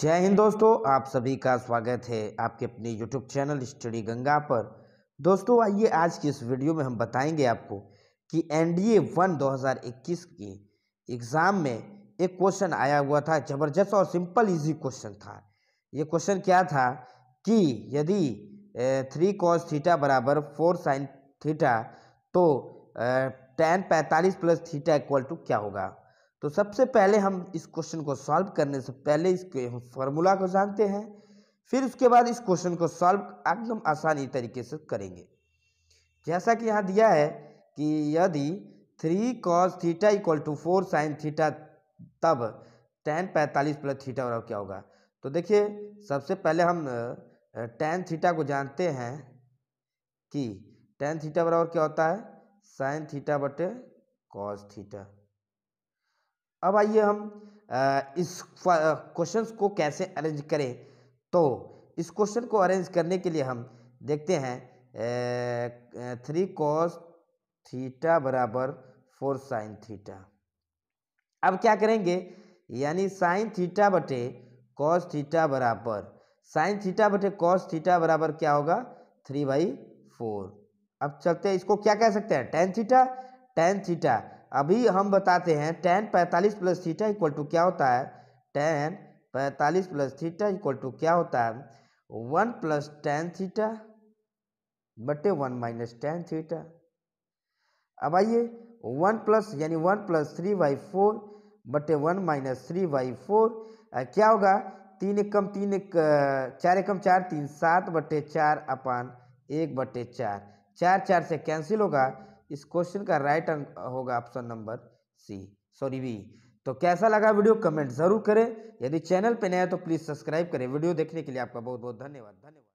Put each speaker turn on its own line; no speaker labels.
जय हिंद दोस्तों आप सभी का स्वागत है आपके अपने यूट्यूब चैनल स्टडी गंगा पर दोस्तों आइए आज की इस वीडियो में हम बताएंगे आपको कि एन डी ए वन इक्कीस के एग्ज़ाम में एक क्वेश्चन आया हुआ था ज़बरदस्त और सिंपल इजी क्वेश्चन था ये क्वेश्चन क्या था कि यदि थ्री कॉस थीटा बराबर फोर साइन थीटा तो टेन पैंतालीस प्लस थीटा इक्वल टू क्या होगा तो सबसे पहले हम इस क्वेश्चन को सॉल्व करने से पहले इसके हम फॉर्मूला को जानते हैं फिर उसके बाद इस क्वेश्चन को सॉल्व एकदम आसानी तरीके से करेंगे जैसा कि यहाँ दिया है कि यदि three cos theta equal to four sin theta तब टेन पैंतालीस प्लस थीटा और क्या होगा तो देखिए सबसे पहले हम टेन थीटा को जानते हैं कि टेन थीटा बराबर क्या होता है साइन थीटा बटे कॉस थीटा अब आइए हम इस क्वेश्चन को कैसे अरेंज करें तो इस क्वेश्चन को अरेंज करने के लिए हम देखते हैं थ्री कॉस थीटा बराबर फोर साइन थीटा अब क्या करेंगे यानी साइन थीटा बटे कॉस थीटा बराबर साइन थीटा बटे कॉस थीटा बराबर क्या होगा थ्री बाई फोर अब चलते हैं इसको क्या कह सकते हैं टेन थीटा टेन थीटा अभी हम बताते हैं टेन पैंतालीस प्लस थीटा इक्वल टू क्या होता है टेन पैंतालीस प्लस थीटा इक्वल टू क्या होता है वन प्लस टेन थीटा बटे वन माइनस टेन थीटा अब आइए वन प्लस यानी one plus three by four बटे one minus three by four क्या होगा तीन एकम तीन एक चार एकम चार तीन सात बटे चार अपान एक बटे चार चार चार से कैंसिल होगा इस क्वेश्चन का राइट होगा option number C sorry B तो कैसा लगा वीडियो कमेंट जरूर करें यदि चैनल पर नया तो प्लीज़ सब्सक्राइब करें वीडियो देखने के लिए आपका बहुत बहुत धन्यवाद धन्यवाद